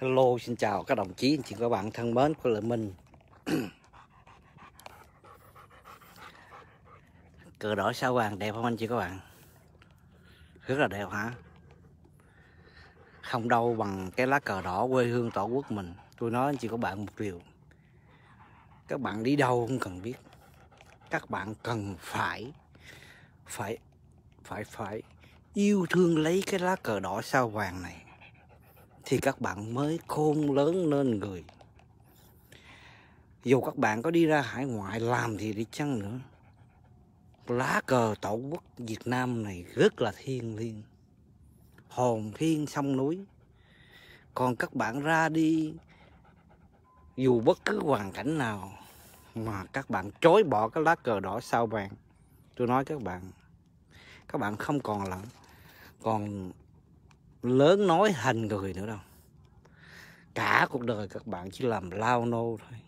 Hello, xin chào các đồng chí, anh chị các bạn thân mến của Lợi Minh Cờ đỏ sao vàng đẹp không anh chị các bạn? Rất là đẹp hả? Không đâu bằng cái lá cờ đỏ quê hương tổ quốc mình Tôi nói anh chị các bạn một điều Các bạn đi đâu không cần biết Các bạn cần phải Phải Phải phải Yêu thương lấy cái lá cờ đỏ sao vàng này thì các bạn mới khôn lớn lên người dù các bạn có đi ra hải ngoại làm thì đi chăng nữa lá cờ tổ quốc Việt Nam này rất là thiêng liêng hồn thiên sông núi còn các bạn ra đi dù bất cứ hoàn cảnh nào mà các bạn chối bỏ cái lá cờ đỏ sao vàng tôi nói các bạn các bạn không còn là còn lớn nói hành người nữa đâu cả cuộc đời các bạn chỉ làm lao nô thôi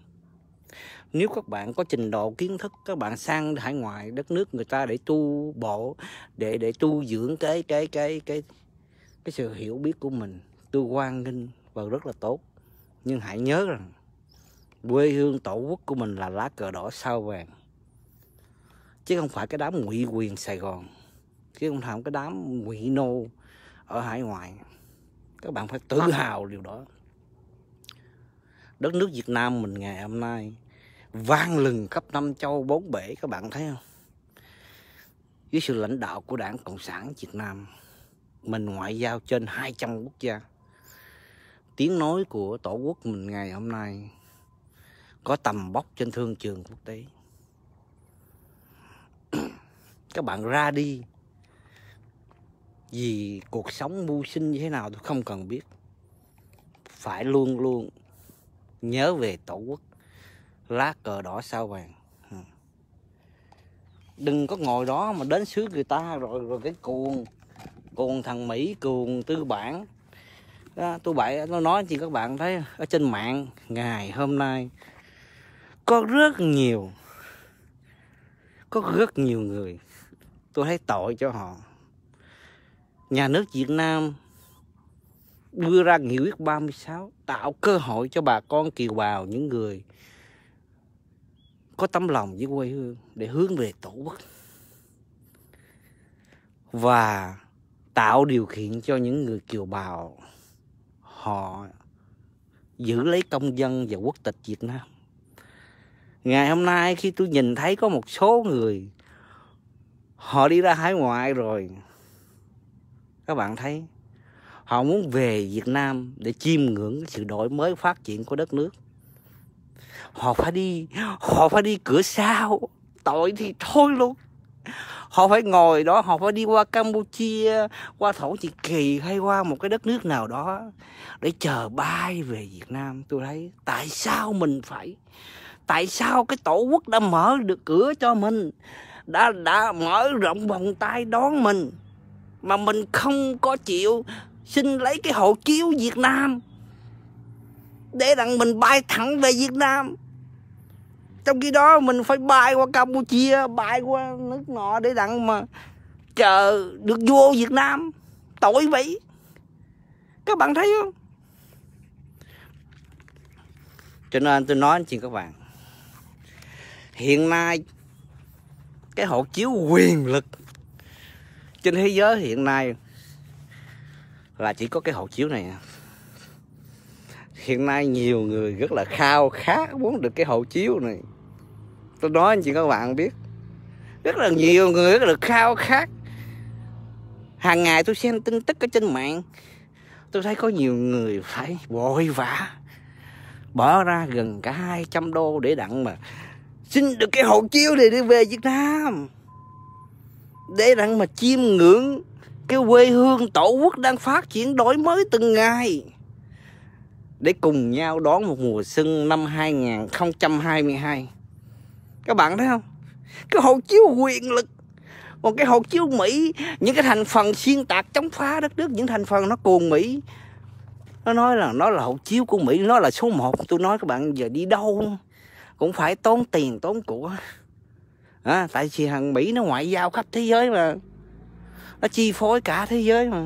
nếu các bạn có trình độ kiến thức các bạn sang hải ngoại đất nước người ta để tu bộ để để tu dưỡng cái cái cái cái cái sự hiểu biết của mình tôi quan nghênh và rất là tốt nhưng hãy nhớ rằng quê hương tổ quốc của mình là lá cờ đỏ sao vàng chứ không phải cái đám ngụy quyền sài gòn chứ không phải cái đám ngụy nô ở hải ngoại các bạn phải tự ờ. hào điều đó đất nước Việt Nam mình ngày hôm nay vang lừng khắp năm châu bốn bể các bạn thấy không dưới sự lãnh đạo của đảng Cộng sản Việt Nam mình ngoại giao trên 200 quốc gia tiếng nói của tổ quốc mình ngày hôm nay có tầm bóc trên thương trường quốc tế các bạn ra đi vì cuộc sống mưu sinh như thế nào tôi không cần biết phải luôn luôn nhớ về tổ quốc lá cờ đỏ sao vàng ừ. đừng có ngồi đó mà đến xứ người ta rồi rồi cái cuồng cuồng thằng mỹ cuồng tư bản đó, tôi bậy nó nói gì các bạn thấy ở trên mạng ngày hôm nay có rất nhiều có rất nhiều người tôi thấy tội cho họ nhà nước Việt Nam đưa ra nghị quyết 36 tạo cơ hội cho bà con kiều bào những người có tấm lòng với quê hương để hướng về tổ quốc và tạo điều kiện cho những người kiều bào họ giữ lấy công dân và quốc tịch Việt Nam. Ngày hôm nay khi tôi nhìn thấy có một số người họ đi ra hải ngoại rồi các bạn thấy họ muốn về Việt Nam để chiêm ngưỡng sự đổi mới phát triển của đất nước họ phải đi họ phải đi cửa sau tội thì thôi luôn họ phải ngồi đó họ phải đi qua campuchia qua thổ nhĩ kỳ hay qua một cái đất nước nào đó để chờ bay về việt nam tôi thấy tại sao mình phải tại sao cái tổ quốc đã mở được cửa cho mình đã đã mở rộng vòng tay đón mình mà mình không có chịu xin lấy cái hộ chiếu Việt Nam để rằng mình bay thẳng về Việt Nam trong khi đó mình phải bay qua Campuchia bay qua nước nọ để đặng mà chờ được vô Việt Nam tội vậy các bạn thấy không cho nên tôi nói chuyện các bạn hiện nay cái hộ chiếu quyền lực trên thế giới hiện nay là chỉ có cái hộ chiếu này à. hiện nay nhiều người rất là khao khát muốn được cái hộ chiếu này tôi nói anh chị các bạn biết rất là nhiều người rất là khao khát hàng ngày tôi xem tin tức ở trên mạng tôi thấy có nhiều người phải vội vã bỏ ra gần cả 200 đô để đặng mà xin được cái hộ chiếu để đi về Việt Nam để rằng mà chiêm ngưỡng cái quê hương tổ quốc đang phát triển đổi mới từng ngày để cùng nhau đón một mùa xuân năm 2022. Các bạn thấy không? Cái hộ chiếu quyền lực còn cái hộ chiếu Mỹ những cái thành phần xuyên tạc chống phá đất nước những thành phần nó cuồng Mỹ nó nói là nó là hộ chiếu của Mỹ nó là số 1 tôi nói các bạn giờ đi đâu cũng phải tốn tiền tốn của à, tại vì thằng mỹ nó ngoại giao khắp thế giới mà nó chi phối cả thế giới mà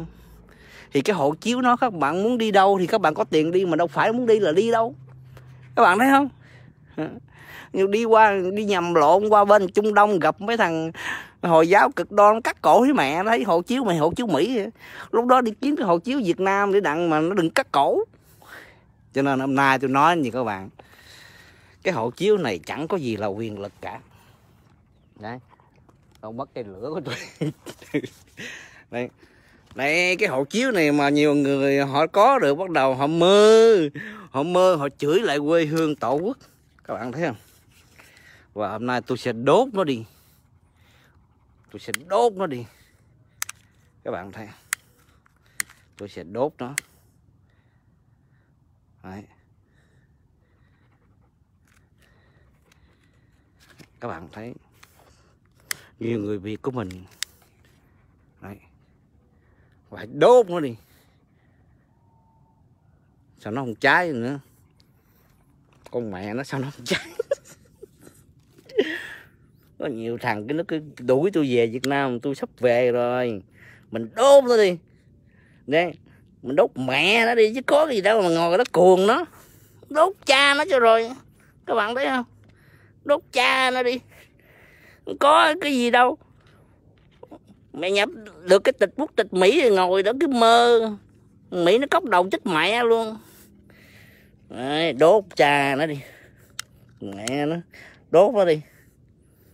thì cái hộ chiếu nó các bạn muốn đi đâu thì các bạn có tiền đi mà đâu phải muốn đi là đi đâu các bạn thấy không nhưng đi qua đi nhầm lộn qua bên trung đông gặp mấy thằng hồi giáo cực đoan cắt cổ với mẹ nó thấy hộ chiếu mày hộ chiếu mỹ lúc đó đi kiếm cái hộ chiếu việt nam để đặng mà nó đừng cắt cổ cho nên hôm nay tôi nói gì các bạn cái hộ chiếu này chẳng có gì là quyền lực cả đấy không mất cái lửa của tôi đây đây cái hộ chiếu này mà nhiều người họ có được bắt đầu họ mơ họ mơ họ chửi lại quê hương tổ quốc các bạn thấy không và hôm nay tôi sẽ đốt nó đi tôi sẽ đốt nó đi các bạn thấy không? tôi sẽ đốt nó Đấy. các bạn thấy nhiều người Việt của mình Đấy. phải đốt nó đi sao nó không cháy nữa con mẹ nó sao nó không cháy có nhiều thằng cái nó cứ đuổi tôi về Việt Nam tôi sắp về rồi mình đốt nó đi nè, mình đốt mẹ nó đi chứ có gì đâu mà ngồi nó cuồng nó đốt cha nó cho rồi các bạn thấy không đốt cha nó đi có cái gì đâu mẹ nhập được cái tịch quốc tịch mỹ rồi ngồi đó cái mơ mỹ nó cốc đầu chết mẹ luôn Đấy, đốt trà nó đi mẹ nó đốt nó đi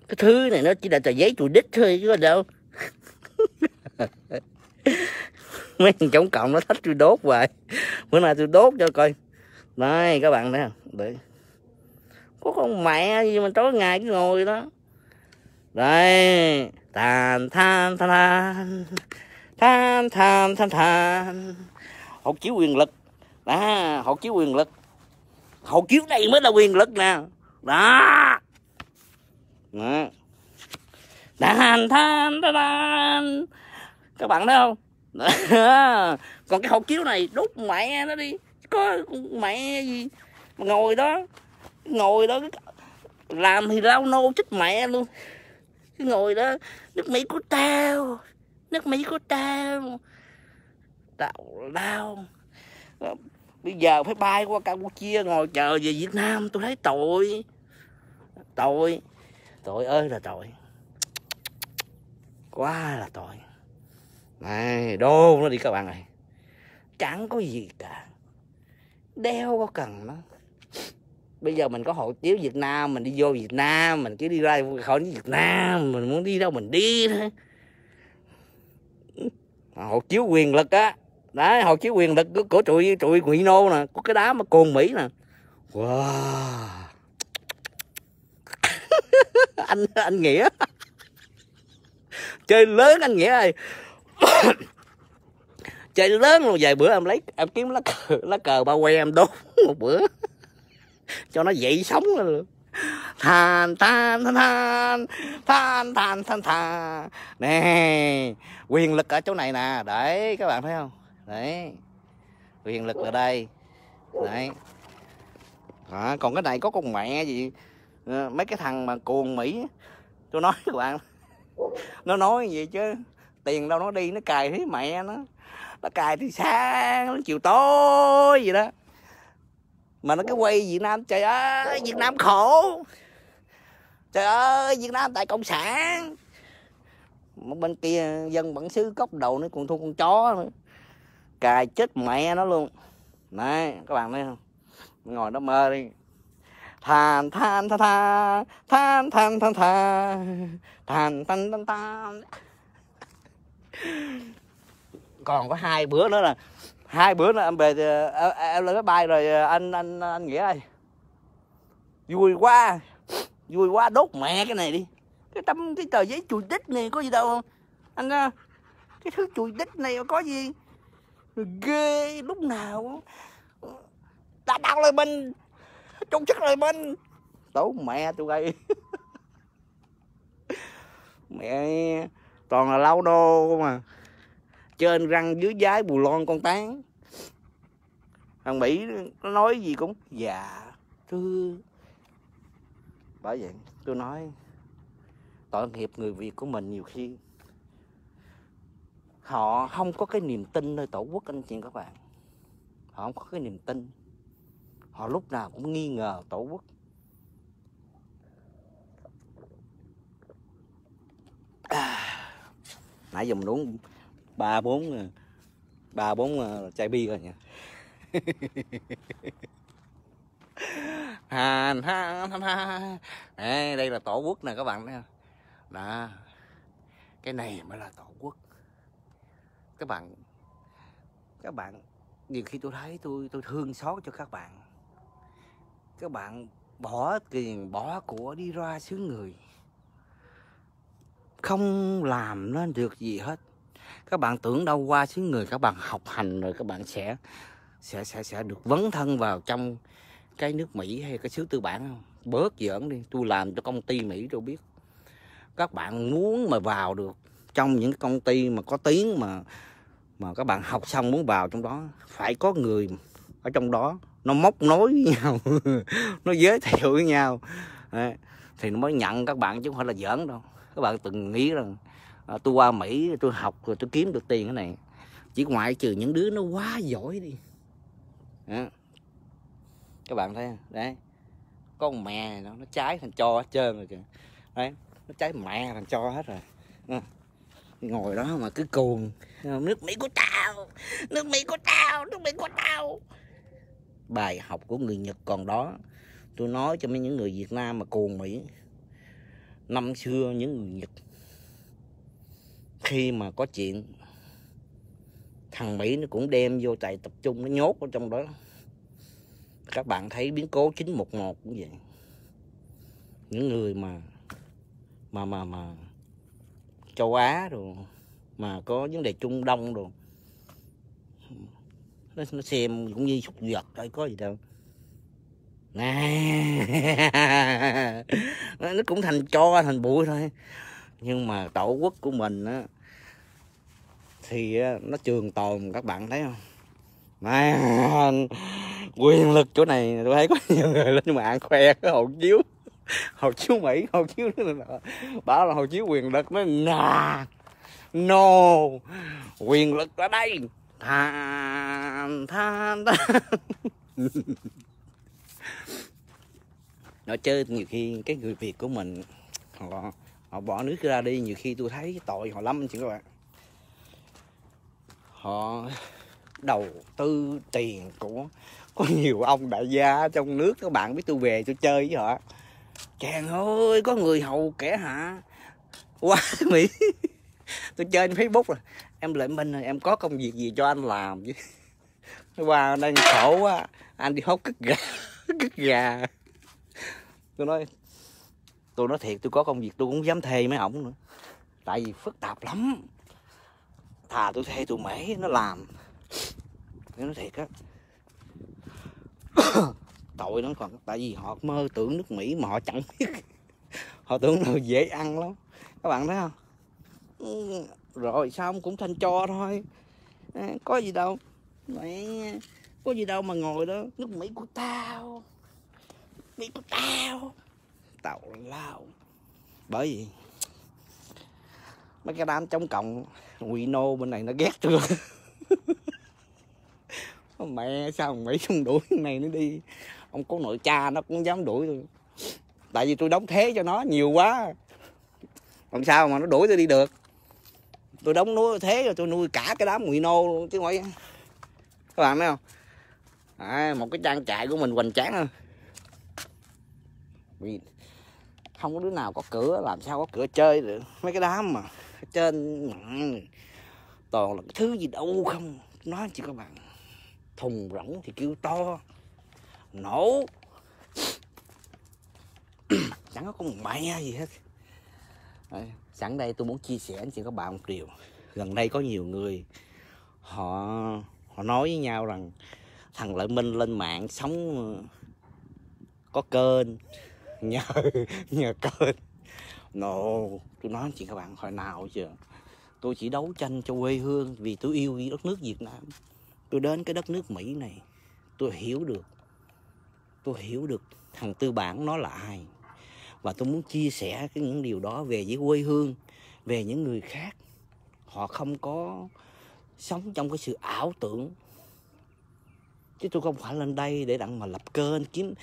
cái thứ này nó chỉ là tờ giấy chùi đích thôi chứ đâu mấy thằng chống cộng nó thách tôi đốt hoài bữa nay tôi đốt cho coi đây các bạn nè để có con mẹ gì mà tối ngày cứ ngồi đó đấy tàn than than than than than than than hộ chiếu quyền lực đó hộ chiếu quyền lực hộ chiếu này mới là quyền lực nè đó đó than than than các bạn thấy không đó. còn cái hộ chiếu này đút mẹ nó đi có mẹ gì ngồi đó ngồi đó làm thì lao nô chết mẹ luôn cái ngồi đó nước Mỹ của tao nước Mỹ của tao tao lao bây giờ phải bay qua Campuchia ngồi chờ về Việt Nam tôi thấy tội tội tội ơi là tội quá là tội này đô nó đi các bạn ơi chẳng có gì cả đeo có cần nó bây giờ mình có hộ chiếu Việt Nam mình đi vô Việt Nam mình cứ đi ra khỏi Việt Nam mình muốn đi đâu mình đi thôi hộ chiếu quyền lực á đấy hộ chiếu quyền lực của, của tụi tụi ngụy nô nè của cái đám mà cồn mỹ nè wow anh anh nghĩa chơi lớn anh nghĩa ơi chơi lớn luôn vài bữa em lấy em kiếm lá cờ lá cờ bao que em đốt một bữa cho nó dậy sống lên than than than than than than than than nè quyền lực ở chỗ này nè đấy các bạn thấy không đấy quyền lực ở đây đấy à, còn cái này có con mẹ gì ờ, mấy cái thằng mà cuồng mỹ tôi nói các bạn nó nói gì chứ tiền đâu nó đi nó cài thấy mẹ nó nó cài thì sáng nó chiều tối gì đó mà nó cứ quay việt nam trời ơi việt nam khổ trời ơi việt nam tại cộng sản một bên kia dân bản xứ cốc đầu nó còn thua con chó nữa cài chết mẹ nó luôn này các bạn thấy không ngồi đó mơ đi than than than than than than than than than than than than còn có hai bữa nữa là hai bữa nữa em về ờ, ờ, em lên máy bay rồi ờ, anh anh anh nghĩa ơi vui quá vui quá đốt mẹ cái này đi cái tấm cái tờ giấy chùi tích này có gì đâu không anh cái thứ chùi tích này có gì ghê lúc nào đã đau lời mình trông chức lời mình tố mẹ tụi gây mẹ toàn là lau đô mà trên răng dưới giái bù lon con tán thằng mỹ nó nói gì cũng dạ thưa bởi vậy tôi nói tội nghiệp người việt của mình nhiều khi họ không có cái niềm tin nơi tổ quốc anh chị các bạn họ không có cái niềm tin họ lúc nào cũng nghi ngờ tổ quốc à, nãy dùng mình uống ba bốn ờ, ba bốn ờ, chai bi rồi nha à, ha, ha, ha. đây là tổ quốc nè các bạn nè đó. cái này mới là tổ quốc các bạn các bạn nhiều khi tôi thấy tôi tôi thương xót cho các bạn các bạn bỏ tiền bỏ của đi ra xứ người không làm nên được gì hết các bạn tưởng đâu qua xứ người các bạn học hành rồi các bạn sẽ sẽ sẽ sẽ được vấn thân vào trong cái nước Mỹ hay cái xứ tư bản không bớt giỡn đi tôi làm cho công ty Mỹ tôi biết các bạn muốn mà vào được trong những công ty mà có tiếng mà mà các bạn học xong muốn vào trong đó phải có người ở trong đó nó móc nối với nhau nó giới thiệu với nhau thì nó mới nhận các bạn chứ không phải là giỡn đâu các bạn từng nghĩ rằng à, tôi qua Mỹ tôi học rồi tôi kiếm được tiền cái này chỉ ngoại trừ những đứa nó quá giỏi đi à. các bạn thấy đấy con mè nó, nó cháy thành cho hết trơn rồi kìa đấy nó trái mẹ thành cho hết rồi à. ngồi đó mà cứ cuồng nước mỹ của tao nước mỹ của tao nước mỹ của tao bài học của người nhật còn đó tôi nói cho mấy những người việt nam mà cuồng mỹ năm xưa những người nhật khi mà có chuyện thằng Mỹ nó cũng đem vô trại tập trung nó nhốt ở trong đó các bạn thấy biến cố 911 cũng vậy những người mà mà mà mà châu Á rồi mà có vấn đề Trung Đông rồi nó, nó xem cũng như sụp giật thôi có gì đâu à, nó cũng thành cho thành bụi thôi nhưng mà tổ quốc của mình á thì nó trường tồn các bạn thấy không mà quyền lực chỗ này tôi thấy có nhiều người lên mạng khoe cái hộ chiếu hộ chiếu mỹ hộ chiếu bảo là hộ chiếu quyền lực nó nà no quyền lực ở đây than than than nó chơi nhiều khi cái người việt của mình họ họ bỏ nước ra đi nhiều khi tôi thấy tội họ lắm chứ các bạn họ đầu tư tiền của có nhiều ông đại gia trong nước các bạn biết tôi về tôi chơi với họ chàng ơi có người hầu kẻ hả? quá mỹ tôi chơi trên facebook rồi em lại minh rồi em có công việc gì cho anh làm chứ qua đang khổ quá anh đi hốt cất gà cất gà tôi nói tôi nói thiệt tôi có công việc tôi cũng dám thề mấy ổng nữa tại vì phức tạp lắm thà tôi thuê tụi mễ nó làm nếu nó thiệt á tội nó còn tại vì họ mơ tưởng nước mỹ mà họ chẳng biết họ tưởng là dễ ăn lắm các bạn thấy không ừ, rồi xong cũng thanh cho thôi à, có gì đâu mẹ có gì đâu mà ngồi đó nước mỹ của tao mỹ của tao tao lao bởi vì mấy cái đám chống cộng quỷ nô bên này nó ghét chưa? mẹ sao mỹ không đuổi con này nó đi ông có nội cha nó cũng dám đuổi tôi tại vì tôi đóng thế cho nó nhiều quá làm sao mà nó đuổi tôi đi được tôi đóng nuôi thế rồi tôi nuôi cả cái đám ngụy nô luôn chứ không các bạn thấy không à, một cái trang trại của mình hoành tráng hơn vì không có đứa nào có cửa làm sao có cửa chơi được mấy cái đám mà trên toàn là cái thứ gì đâu không nói chỉ các bạn thùng rỗng thì kêu to nổ chẳng có con mẹ gì hết Đấy, sẵn đây tôi muốn chia sẻ anh chị các bạn một điều gần đây có nhiều người họ họ nói với nhau rằng thằng lợi minh lên mạng sống ờ, có kênh nhờ nhờ kênh no tôi nói anh chị các bạn hồi nào chưa tôi chỉ đấu tranh cho quê hương vì tôi yêu đất nước Việt Nam tôi đến cái đất nước Mỹ này tôi hiểu được tôi hiểu được thằng tư bản nó là ai và tôi muốn chia sẻ cái những điều đó về với quê hương về những người khác họ không có sống trong cái sự ảo tưởng chứ tôi không phải lên đây để đặng mà lập kênh kiếm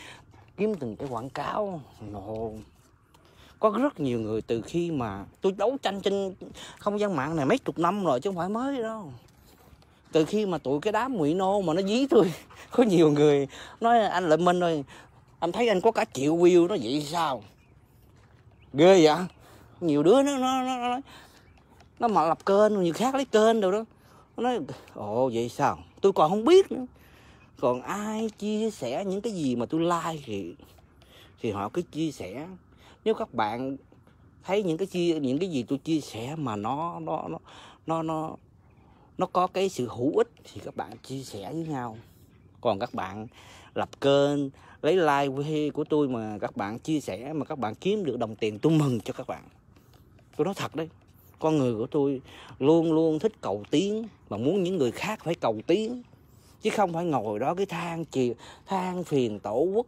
kiếm từng cái quảng cáo no có rất nhiều người từ khi mà tôi đấu tranh trên không gian mạng này mấy chục năm rồi chứ không phải mới đâu từ khi mà tụi cái đám ngụy nô mà nó dí tôi có nhiều người nói anh lợi minh ơi anh thấy anh có cả triệu view nó vậy sao ghê vậy nhiều đứa nó nó nó nó, nó mà lập kênh nhiều khác lấy kênh rồi đó nó nói ồ vậy sao tôi còn không biết nữa còn ai chia sẻ những cái gì mà tôi like thì thì họ cứ chia sẻ nếu các bạn thấy những cái chia những cái gì tôi chia sẻ mà nó nó nó nó nó nó có cái sự hữu ích thì các bạn chia sẻ với nhau còn các bạn lập kênh lấy like của tôi mà các bạn chia sẻ mà các bạn kiếm được đồng tiền tôi mừng cho các bạn tôi nói thật đấy con người của tôi luôn luôn thích cầu tiến mà muốn những người khác phải cầu tiến chứ không phải ngồi đó cái than chì than phiền tổ quốc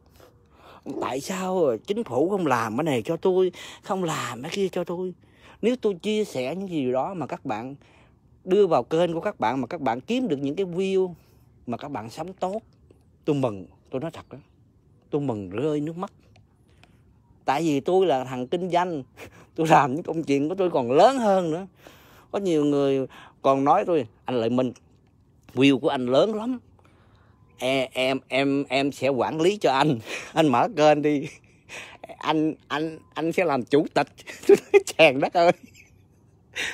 tại sao chính phủ không làm cái này cho tôi không làm cái kia cho tôi nếu tôi chia sẻ những gì đó mà các bạn đưa vào kênh của các bạn mà các bạn kiếm được những cái view mà các bạn sống tốt tôi mừng tôi nói thật đó tôi mừng rơi nước mắt tại vì tôi là thằng kinh doanh tôi làm những công chuyện của tôi còn lớn hơn nữa có nhiều người còn nói tôi anh lợi mình view của anh lớn lắm em em em sẽ quản lý cho anh anh mở kênh đi anh anh anh sẽ làm chủ tịch tôi chàng đất ơi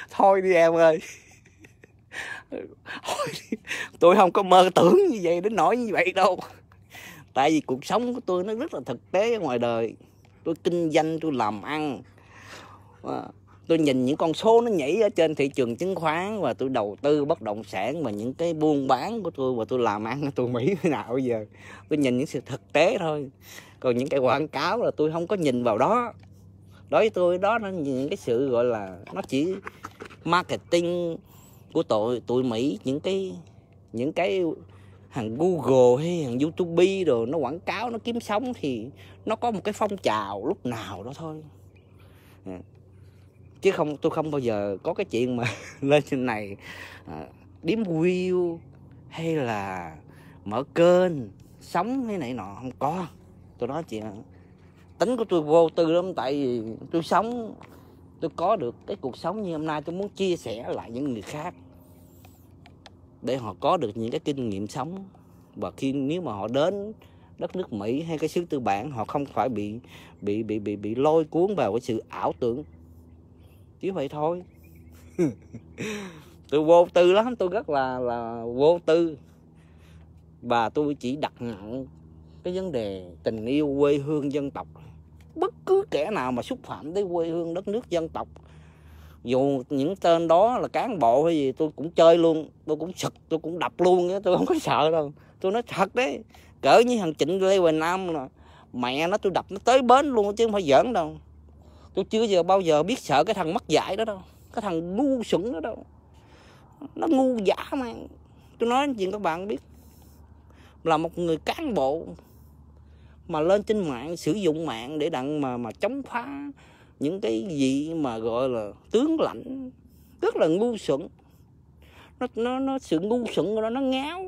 thôi đi em ơi thôi tôi không có mơ tưởng như vậy đến nỗi như vậy đâu tại vì cuộc sống của tôi nó rất là thực tế ở ngoài đời tôi kinh doanh tôi làm ăn ờ, tôi nhìn những con số nó nhảy ở trên thị trường chứng khoán và tôi đầu tư bất động sản và những cái buôn bán của tôi và tôi làm ăn ở tôi mỹ thế nào bây giờ tôi nhìn những sự thực tế thôi còn những cái quảng cáo là tôi không có nhìn vào đó đối với tôi đó nó những cái sự gọi là nó chỉ marketing của tội tụi mỹ những cái những cái hàng Google hay hàng YouTube rồi nó quảng cáo nó kiếm sống thì nó có một cái phong trào lúc nào đó thôi chứ không tôi không bao giờ có cái chuyện mà lên trên này à, điếm view hay là mở kênh sống thế này nọ không có tôi nói chuyện tính của tôi vô tư lắm tại vì tôi sống tôi có được cái cuộc sống như hôm nay tôi muốn chia sẻ lại những người khác để họ có được những cái kinh nghiệm sống và khi nếu mà họ đến đất nước Mỹ hay cái xứ tư bản họ không phải bị bị bị bị bị lôi cuốn vào cái sự ảo tưởng chỉ vậy thôi tôi vô tư lắm tôi rất là là vô tư và tôi chỉ đặt nặng cái vấn đề tình yêu quê hương dân tộc bất cứ kẻ nào mà xúc phạm tới quê hương đất nước dân tộc dù những tên đó là cán bộ hay gì tôi cũng chơi luôn tôi cũng sực tôi cũng đập luôn á tôi không có sợ đâu tôi nói thật đấy cỡ như thằng trịnh lê hoài nam là mẹ nó tôi đập nó tới bến luôn chứ không phải giỡn đâu tôi chưa giờ bao giờ biết sợ cái thằng mất dạy đó đâu cái thằng ngu sững đó đâu nó ngu giả mà tôi nói chuyện các bạn biết là một người cán bộ mà lên trên mạng sử dụng mạng để đặng mà mà chống phá những cái gì mà gọi là tướng lãnh rất là ngu xuẩn nó nó nó sự ngu xuẩn của nó nó ngáo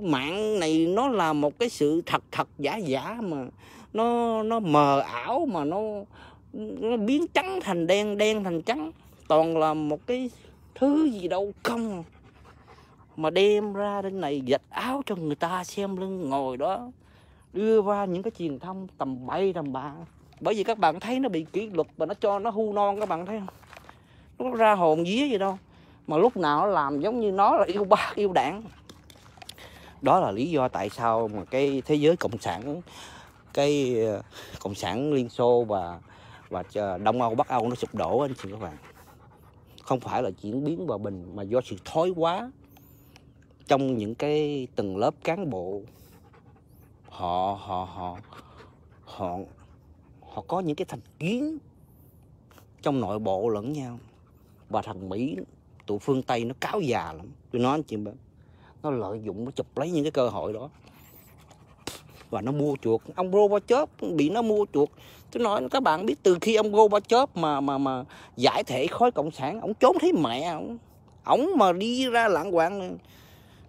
mạng này nó là một cái sự thật thật giả giả mà nó nó mờ ảo mà nó nó biến trắng thành đen đen thành trắng toàn là một cái thứ gì đâu không mà đem ra đến này dạch áo cho người ta xem lưng ngồi đó đưa ra những cái truyền thông tầm bậy tầm bạ bởi vì các bạn thấy nó bị kỷ luật và nó cho nó hưu non các bạn thấy không nó ra hồn vía gì đâu mà lúc nào nó làm giống như nó là yêu bác yêu đảng đó là lý do tại sao mà cái thế giới cộng sản cái ờ, cộng sản liên xô và và Đông Âu Bắc Âu nó sụp đổ anh chị các bạn không phải là chuyển biến hòa bình mà do sự thói quá trong những cái tầng lớp cán bộ họ họ họ họ họ có những cái thành kiến trong nội bộ lẫn nhau và thằng Mỹ tụi phương Tây nó cáo già lắm tôi nói anh chị nó lợi dụng nó chụp lấy những cái cơ hội đó và nó mua chuột ông Gorbachev bị nó mua chuột tôi nói các bạn biết từ khi ông Gorbachev mà mà mà giải thể khối cộng sản ông trốn thấy mẹ ông ông mà đi ra lãng quạng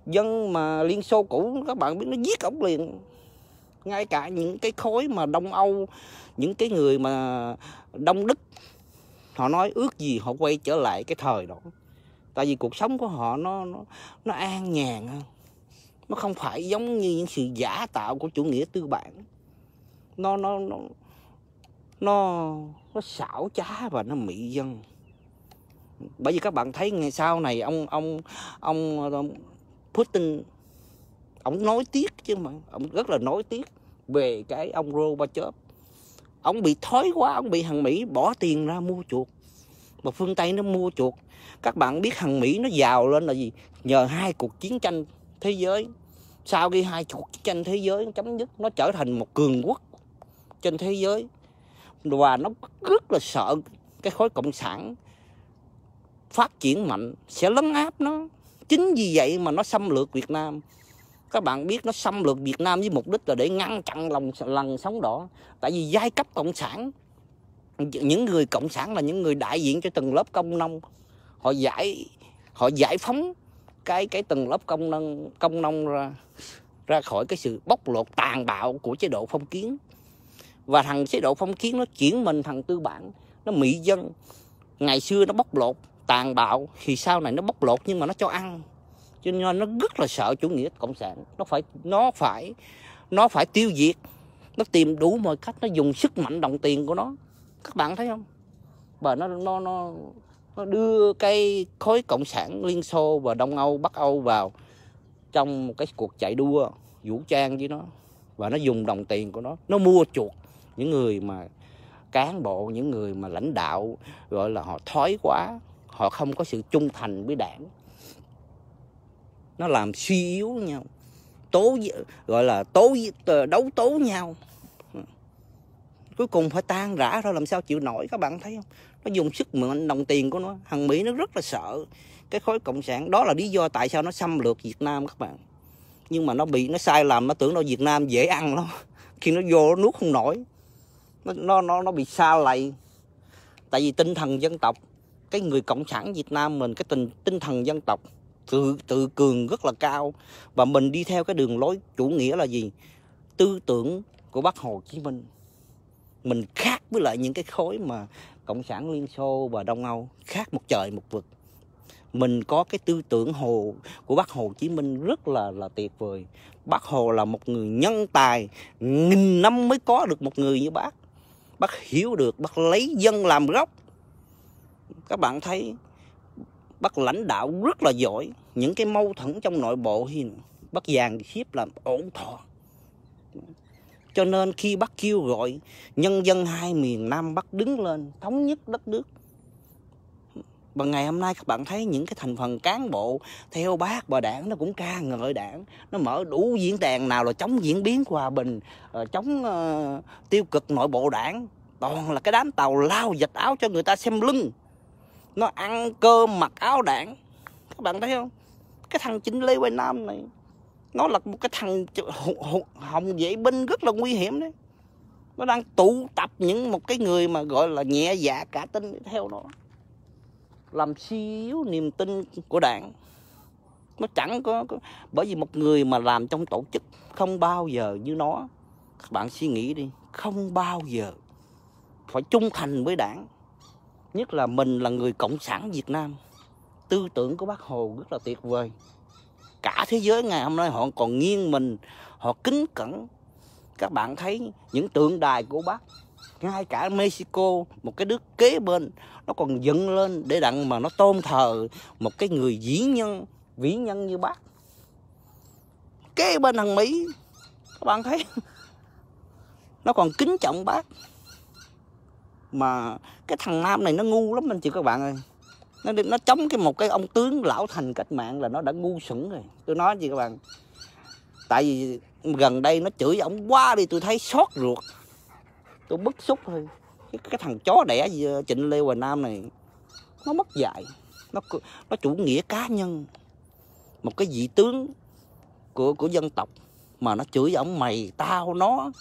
dân mà liên xô cũ các bạn biết nó giết ông liền ngay cả những cái khối mà đông âu những cái người mà đông đức họ nói ước gì họ quay trở lại cái thời đó tại vì cuộc sống của họ nó nó, nó an nhàn hơn nó không phải giống như những sự giả tạo của chủ nghĩa tư bản nó nó nó nó nó xảo trá và nó mị dân bởi vì các bạn thấy ngày sau này ông ông ông, ông Putin ông nói tiếc chứ mà ông rất là nói tiếc về cái ông Gorbachev ông bị thói quá ông bị hàng Mỹ bỏ tiền ra mua chuột mà phương Tây nó mua chuột các bạn biết hàng Mỹ nó giàu lên là gì nhờ hai cuộc chiến tranh thế giới sau khi hai cuộc tranh thế giới chấm dứt nó trở thành một cường quốc trên thế giới và nó rất là sợ cái khối cộng sản phát triển mạnh sẽ lấn áp nó chính vì vậy mà nó xâm lược việt nam các bạn biết nó xâm lược việt nam với mục đích là để ngăn chặn lòng lần sóng đỏ tại vì giai cấp cộng sản những người cộng sản là những người đại diện cho từng lớp công nông họ giải họ giải phóng cái cái tầng lớp công nông công nông ra ra khỏi cái sự bóc lột tàn bạo của chế độ phong kiến và thằng chế độ phong kiến nó chuyển mình thằng tư bản nó mỹ dân ngày xưa nó bóc lột tàn bạo thì sau này nó bóc lột nhưng mà nó cho ăn cho nên nó rất là sợ chủ nghĩa cộng sản nó phải nó phải nó phải tiêu diệt nó tìm đủ mọi cách nó dùng sức mạnh đồng tiền của nó các bạn thấy không và nó nó nó nó đưa cái khối cộng sản liên xô và đông âu bắc âu vào trong một cái cuộc chạy đua vũ trang với nó và nó dùng đồng tiền của nó nó mua chuộc những người mà cán bộ những người mà lãnh đạo gọi là họ thói quá họ không có sự trung thành với đảng nó làm suy yếu nhau tố gọi là tố đấu tố nhau cuối cùng phải tan rã rồi làm sao chịu nổi các bạn thấy không nó dùng sức mượn đồng tiền của nó thằng mỹ nó rất là sợ cái khối cộng sản đó là lý do tại sao nó xâm lược việt nam các bạn nhưng mà nó bị nó sai lầm nó tưởng đâu việt nam dễ ăn lắm khi nó vô nó nuốt không nổi nó nó nó, nó bị xa lầy tại vì tinh thần dân tộc cái người cộng sản việt nam mình cái tình tinh thần dân tộc tự tự cường rất là cao và mình đi theo cái đường lối chủ nghĩa là gì tư tưởng của bác hồ chí minh mình khác với lại những cái khối mà cộng sản liên xô và đông âu khác một trời một vực mình có cái tư tưởng hồ của bác hồ chí minh rất là là tuyệt vời bác hồ là một người nhân tài nghìn năm mới có được một người như bác bác hiểu được bác lấy dân làm gốc các bạn thấy bác lãnh đạo rất là giỏi những cái mâu thuẫn trong nội bộ thì bác dàn xếp làm ổn thỏa cho nên khi bác kêu gọi nhân dân hai miền Nam Bắc đứng lên thống nhất đất nước và ngày hôm nay các bạn thấy những cái thành phần cán bộ theo bác và đảng nó cũng ca ngợi đảng nó mở đủ diễn đàn nào là chống diễn biến hòa bình ờ, chống uh, tiêu cực nội bộ đảng toàn là cái đám tàu lao dịch áo cho người ta xem lưng nó ăn cơm mặc áo đảng các bạn thấy không cái thằng chính lê quay nam này nó là một cái thằng hồng, hồng vệ binh rất là nguy hiểm đấy nó đang tụ tập những một cái người mà gọi là nhẹ dạ cả tin theo nó làm suy yếu niềm tin của đảng nó chẳng có, có bởi vì một người mà làm trong tổ chức không bao giờ như nó các bạn suy nghĩ đi không bao giờ phải trung thành với đảng nhất là mình là người cộng sản việt nam tư tưởng của bác hồ rất là tuyệt vời cả thế giới ngày hôm nay họ còn nghiêng mình họ kính cẩn các bạn thấy những tượng đài của bác ngay cả Mexico một cái nước kế bên nó còn dựng lên để đặng mà nó tôn thờ một cái người vĩ nhân vĩ nhân như bác kế bên thằng Mỹ các bạn thấy nó còn kính trọng bác mà cái thằng nam này nó ngu lắm anh chị các bạn ơi nó nó chống cái một cái ông tướng lão thành cách mạng là nó đã ngu xuẩn rồi tôi nói gì các bạn tại vì gần đây nó chửi ông quá đi tôi thấy xót ruột tôi bức xúc thôi cái, cái thằng chó đẻ gì, trịnh lê hoài nam này nó mất dạy nó nó chủ nghĩa cá nhân một cái vị tướng của của dân tộc mà nó chửi ông mày tao nó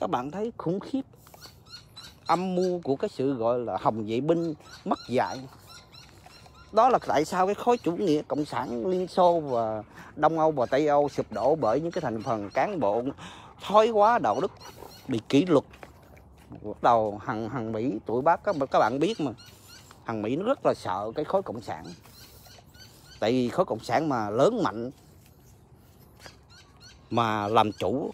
các bạn thấy khủng khiếp âm mưu của cái sự gọi là hồng vệ binh mất dạy đó là tại sao cái khối chủ nghĩa cộng sản liên xô và đông âu và tây âu sụp đổ bởi những cái thành phần cán bộ thói quá đạo đức bị kỷ luật bắt đầu hằng hằng mỹ tuổi bác các, các bạn biết mà hằng mỹ nó rất là sợ cái khối cộng sản tại vì khối cộng sản mà lớn mạnh mà làm chủ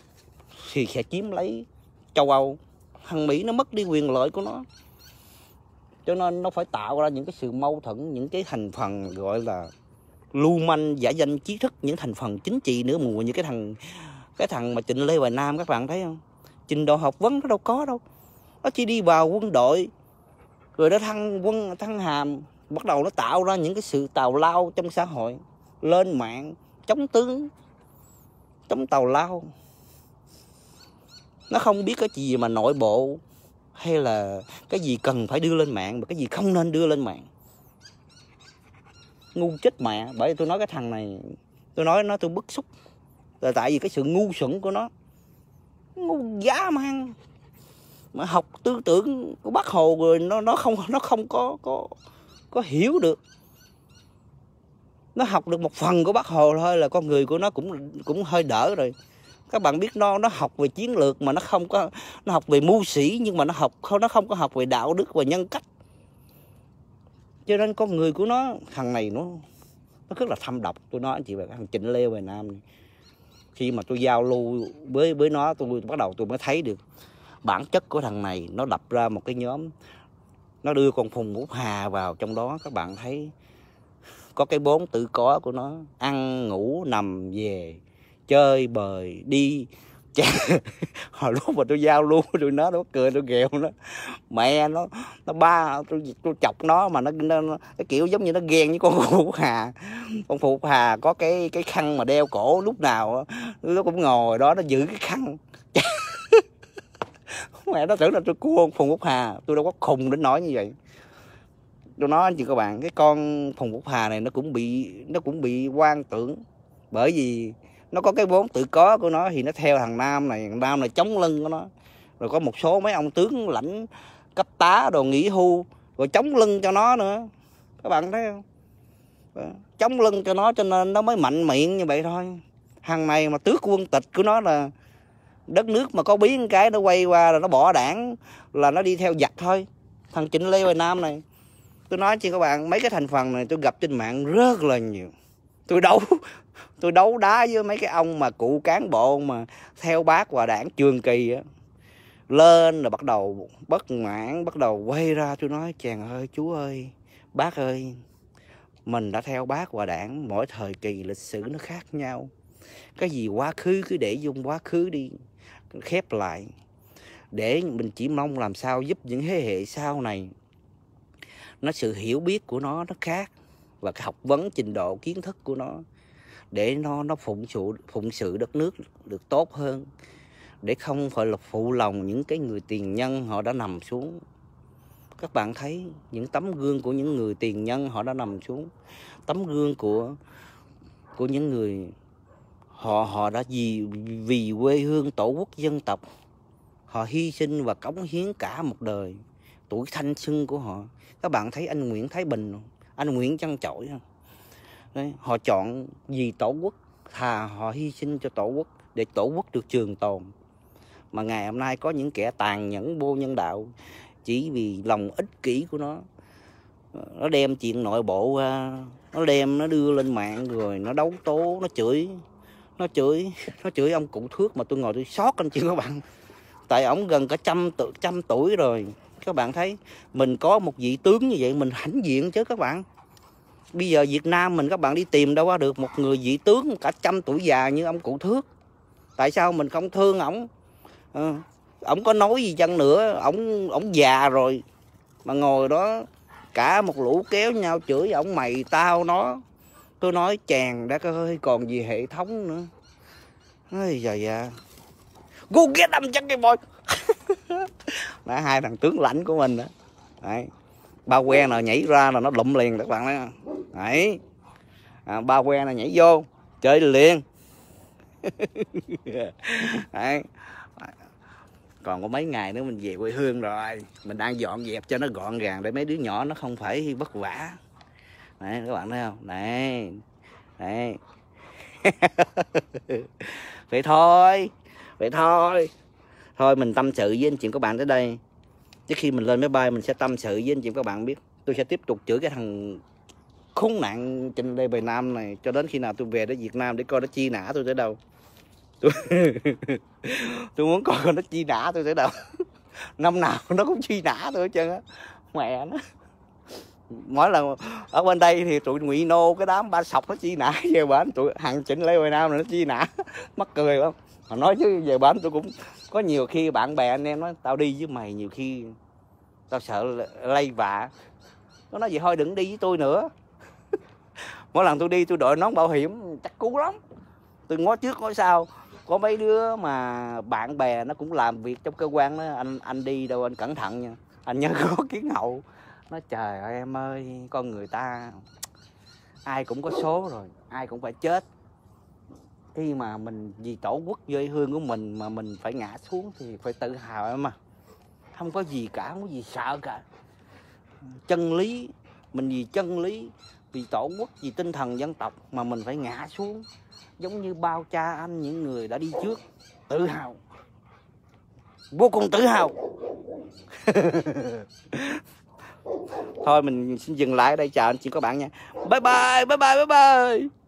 thì sẽ chiếm lấy châu âu hằng mỹ nó mất đi quyền lợi của nó cho nên nó phải tạo ra những cái sự mâu thuẫn những cái thành phần gọi là lưu manh giả danh trí thức những thành phần chính trị nữa mùa như cái thằng cái thằng mà Trịnh Lê và Nam các bạn thấy không trình độ học vấn nó đâu có đâu nó chỉ đi vào quân đội rồi nó thăng quân thăng hàm bắt đầu nó tạo ra những cái sự tào lao trong xã hội lên mạng chống tướng chống tàu lao nó không biết cái gì mà nội bộ hay là cái gì cần phải đưa lên mạng và cái gì không nên đưa lên mạng ngu chết mẹ bởi vì tôi nói cái thằng này tôi nói nó tôi bức xúc là tại vì cái sự ngu xuẩn của nó ngu dã man mà học tư tưởng của bác hồ rồi nó nó không nó không có có có hiểu được nó học được một phần của bác hồ thôi là con người của nó cũng cũng hơi đỡ rồi các bạn biết nó nó học về chiến lược mà nó không có nó học về mưu sĩ nhưng mà nó học không nó không có học về đạo đức và nhân cách cho nên con người của nó thằng này nó nó rất là thâm độc tôi nói anh chị về thằng Trịnh Lê Việt Nam này. khi mà tôi giao lưu với với nó tôi bắt đầu tôi mới thấy được bản chất của thằng này nó đập ra một cái nhóm nó đưa con Phùng Vũ Hà vào trong đó các bạn thấy có cái bốn tự có của nó ăn ngủ nằm về chơi bời đi Chà, hồi lúc mà tôi giao luôn tụi nó nó cười tôi ghẹo nó mẹ nó nó ba tôi tôi chọc nó mà nó nó, nó cái kiểu giống như nó ghen với con phụ hà con phụ hà có cái cái khăn mà đeo cổ lúc nào nó cũng ngồi đó nó giữ cái khăn mẹ nó tưởng là tôi cua con phùng phúc hà tôi đâu có khùng đến nói như vậy tôi nói chị các bạn cái con phùng phúc hà này nó cũng bị nó cũng bị quan tưởng bởi vì nó có cái vốn tự có của nó thì nó theo thằng nam này thằng nam này chống lưng của nó rồi có một số mấy ông tướng lãnh cấp tá đồ nghỉ hưu rồi chống lưng cho nó nữa các bạn thấy không chống lưng cho nó cho nên nó mới mạnh miệng như vậy thôi hàng này mà tước quân tịch của nó là đất nước mà có biến cái nó quay qua là nó bỏ đảng là nó đi theo giặc thôi thằng trịnh lê hoài nam này tôi nói cho các bạn mấy cái thành phần này tôi gặp trên mạng rất là nhiều tôi đâu tôi đấu đá với mấy cái ông mà cụ cán bộ mà theo bác và đảng trường kỳ á lên là bắt đầu bất mãn bắt đầu quay ra tôi nói chàng ơi chú ơi bác ơi mình đã theo bác và đảng mỗi thời kỳ lịch sử nó khác nhau cái gì quá khứ cứ để dung quá khứ đi khép lại để mình chỉ mong làm sao giúp những thế hệ sau này nó sự hiểu biết của nó nó khác và cái học vấn trình độ kiến thức của nó để nó nó phụng sự phụng sự đất nước được tốt hơn để không phải là phụ lòng những cái người tiền nhân họ đã nằm xuống các bạn thấy những tấm gương của những người tiền nhân họ đã nằm xuống tấm gương của của những người họ họ đã vì vì quê hương tổ quốc dân tộc họ hy sinh và cống hiến cả một đời tuổi thanh xuân của họ các bạn thấy anh Nguyễn Thái Bình không? anh Nguyễn Văn Chổi không Đấy, họ chọn vì tổ quốc thà họ hy sinh cho tổ quốc để tổ quốc được trường tồn mà ngày hôm nay có những kẻ tàn nhẫn vô nhân đạo chỉ vì lòng ích kỷ của nó nó đem chuyện nội bộ ra nó đem nó đưa lên mạng rồi nó đấu tố nó chửi nó chửi nó chửi ông cụ thước mà tôi ngồi tôi xót anh chị các bạn tại ổng gần cả trăm tuổi trăm tuổi rồi các bạn thấy mình có một vị tướng như vậy mình hãnh diện chứ các bạn bây giờ Việt Nam mình các bạn đi tìm đâu có được một người vị tướng cả trăm tuổi già như ông cụ thước tại sao mình không thương ổng à, ổng có nói gì chăng nữa ổng ổng già rồi mà ngồi đó cả một lũ kéo nhau chửi ổng mày tao nó tôi nói chàng đã ơi còn gì hệ thống nữa ơi giời dạ go get them chắc cái boy đã hai thằng tướng lãnh của mình đó Đấy bao que nè nhảy ra là nó lụm liền các bạn đấy đấy à, bao que nè nhảy vô chơi liền đấy. còn có mấy ngày nữa mình về quê hương rồi mình đang dọn dẹp cho nó gọn gàng để mấy đứa nhỏ nó không phải vất vả đấy các bạn thấy không đấy đấy vậy thôi vậy thôi thôi mình tâm sự với anh chị các bạn tới đây chứ khi mình lên máy bay mình sẽ tâm sự với anh chị các bạn biết tôi sẽ tiếp tục chửi cái thằng khốn nạn trên đây bài Nam này cho đến khi nào tôi về đến Việt Nam để coi nó chi nã tôi tới đâu tôi, tôi muốn coi nó chi nã tôi tới đâu năm nào nó cũng chi nã tôi hết trơn á mẹ nó mỗi lần ở bên đây thì tụi ngụy nô cái đám ba sọc nó chi nã về bến tụi hàng chỉnh lê việt nam nó chi nã mắc cười không họ nói chứ về bến tôi cũng có nhiều khi bạn bè anh em nói tao đi với mày nhiều khi tao sợ lây vạ nó nói vậy thôi đừng đi với tôi nữa mỗi lần tôi đi tôi đội nón bảo hiểm chắc cú lắm tôi ngó trước ngó sau có mấy đứa mà bạn bè nó cũng làm việc trong cơ quan đó anh anh đi đâu anh cẩn thận nha anh nhớ có kiến hậu nó trời ơi em ơi con người ta ai cũng có số rồi ai cũng phải chết khi mà mình vì tổ quốc quê hương của mình mà mình phải ngã xuống thì phải tự hào em mà không có gì cả không có gì sợ cả chân lý mình vì chân lý vì tổ quốc vì tinh thần dân tộc mà mình phải ngã xuống giống như bao cha anh những người đã đi trước tự hào vô cùng tự hào thôi mình xin dừng lại ở đây chào anh chị các bạn nha bye bye bye bye bye bye